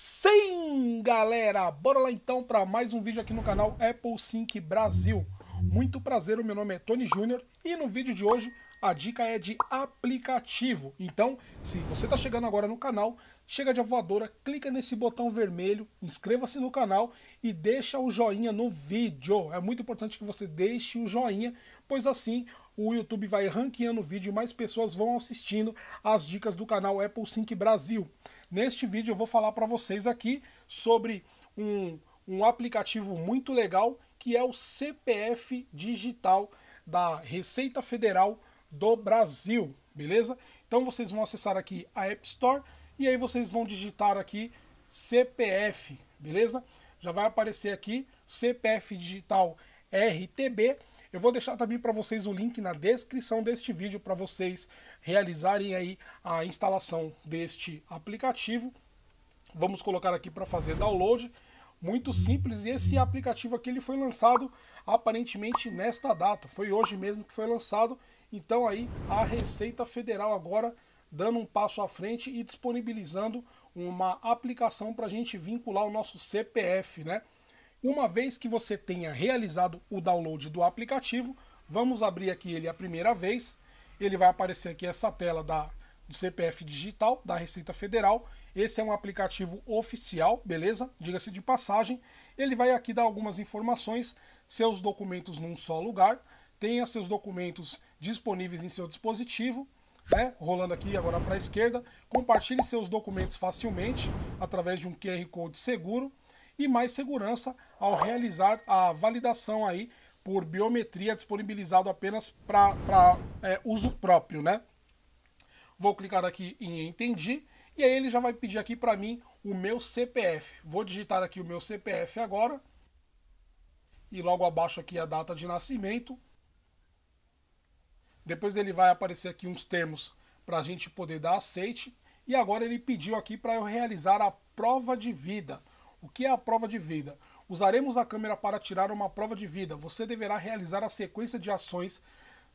Sim, galera! Bora lá então para mais um vídeo aqui no canal Apple Sync Brasil. Muito prazer, o meu nome é Tony Júnior e no vídeo de hoje a dica é de aplicativo. Então, se você está chegando agora no canal, chega de voadora, clica nesse botão vermelho, inscreva-se no canal e deixa o joinha no vídeo. É muito importante que você deixe o joinha, pois assim o YouTube vai ranqueando o vídeo e mais pessoas vão assistindo as dicas do canal Apple Sync Brasil. Neste vídeo eu vou falar para vocês aqui sobre um, um aplicativo muito legal que é o CPF Digital da Receita Federal do Brasil, beleza? Então vocês vão acessar aqui a App Store e aí vocês vão digitar aqui CPF, beleza? Já vai aparecer aqui CPF Digital RTB eu vou deixar também para vocês o link na descrição deste vídeo para vocês realizarem aí a instalação deste aplicativo. Vamos colocar aqui para fazer download. Muito simples, e esse aplicativo aqui ele foi lançado aparentemente nesta data, foi hoje mesmo que foi lançado. Então aí a Receita Federal agora dando um passo à frente e disponibilizando uma aplicação para a gente vincular o nosso CPF, né? Uma vez que você tenha realizado o download do aplicativo, vamos abrir aqui ele a primeira vez. Ele vai aparecer aqui essa tela da, do CPF Digital da Receita Federal. Esse é um aplicativo oficial, beleza? Diga-se de passagem. Ele vai aqui dar algumas informações, seus documentos num só lugar, tenha seus documentos disponíveis em seu dispositivo. Né? rolando aqui agora para a esquerda, compartilhe seus documentos facilmente através de um QR Code seguro e mais segurança ao realizar a validação aí por biometria disponibilizado apenas para é, uso próprio, né? Vou clicar aqui em entendi e aí ele já vai pedir aqui para mim o meu CPF. Vou digitar aqui o meu CPF agora e logo abaixo aqui a data de nascimento. Depois ele vai aparecer aqui uns termos para a gente poder dar aceite. E agora ele pediu aqui para eu realizar a prova de vida. O que é a prova de vida? Usaremos a câmera para tirar uma prova de vida. Você deverá realizar a sequência de ações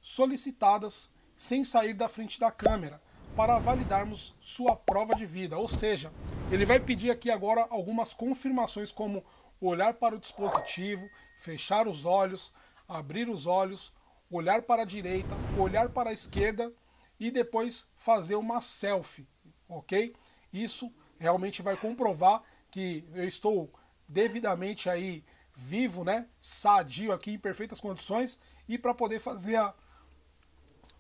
solicitadas sem sair da frente da câmera para validarmos sua prova de vida. Ou seja, ele vai pedir aqui agora algumas confirmações como olhar para o dispositivo, fechar os olhos, abrir os olhos, olhar para a direita, olhar para a esquerda e depois fazer uma selfie, ok? Isso realmente vai comprovar que eu estou devidamente aí vivo, né? Sadio aqui em perfeitas condições e para poder fazer a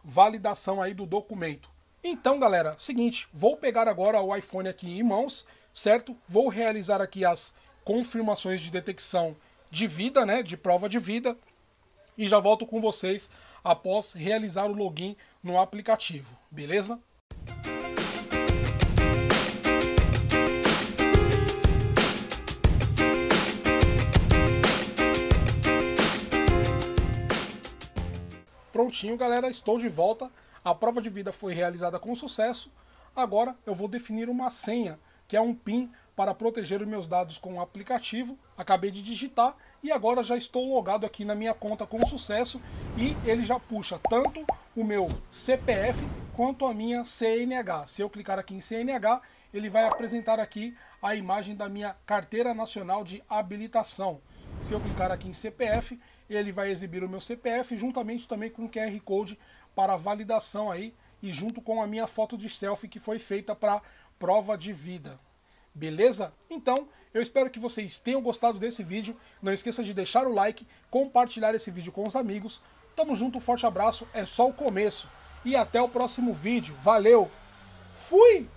validação aí do documento. Então, galera, seguinte, vou pegar agora o iPhone aqui em mãos, certo? Vou realizar aqui as confirmações de detecção de vida, né, de prova de vida, e já volto com vocês após realizar o login no aplicativo, beleza? Prontinho, galera, estou de volta. A prova de vida foi realizada com sucesso. Agora eu vou definir uma senha, que é um PIN para proteger os meus dados com o aplicativo. Acabei de digitar e agora já estou logado aqui na minha conta com sucesso e ele já puxa tanto o meu CPF quanto a minha CNH. Se eu clicar aqui em CNH, ele vai apresentar aqui a imagem da minha Carteira Nacional de Habilitação. Se eu clicar aqui em CPF, ele vai exibir o meu CPF juntamente também com o QR Code para validação aí e junto com a minha foto de selfie que foi feita para prova de vida. Beleza? Então, eu espero que vocês tenham gostado desse vídeo. Não esqueça de deixar o like, compartilhar esse vídeo com os amigos. Tamo junto, um forte abraço, é só o começo. E até o próximo vídeo. Valeu! Fui!